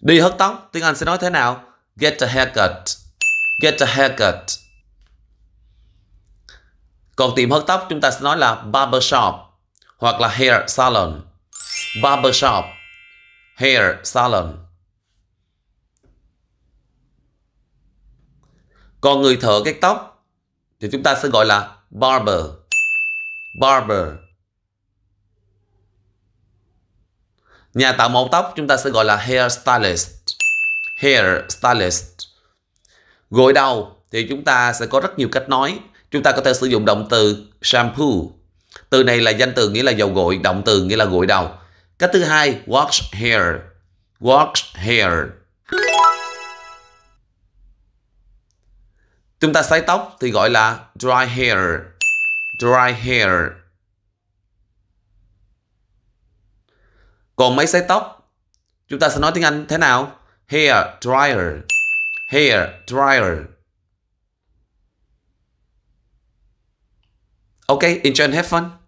Đi hớt tóc, tiếng Anh sẽ nói thế nào? Get a haircut. Get a haircut. Còn tiệm hớt tóc chúng ta sẽ nói là barber shop hoặc là hair salon. Barber shop, hair salon. Còn người thợ cắt tóc thì chúng ta sẽ gọi là barber. Barber. Nhà tạo mẫu tóc chúng ta sẽ gọi là hair stylist. Hair stylist. Gội đầu thì chúng ta sẽ có rất nhiều cách nói. Chúng ta có thể sử dụng động từ shampoo. Từ này là danh từ nghĩa là dầu gội, động từ nghĩa là gội đầu. Cách thứ hai, wash hair. Wash hair. Chúng ta sấy tóc thì gọi là dry hair. Dry hair. Còn máy sấy tóc, chúng ta sẽ nói tiếng Anh thế nào? Hair dryer. Hair dryer. ok enjoy and have fun.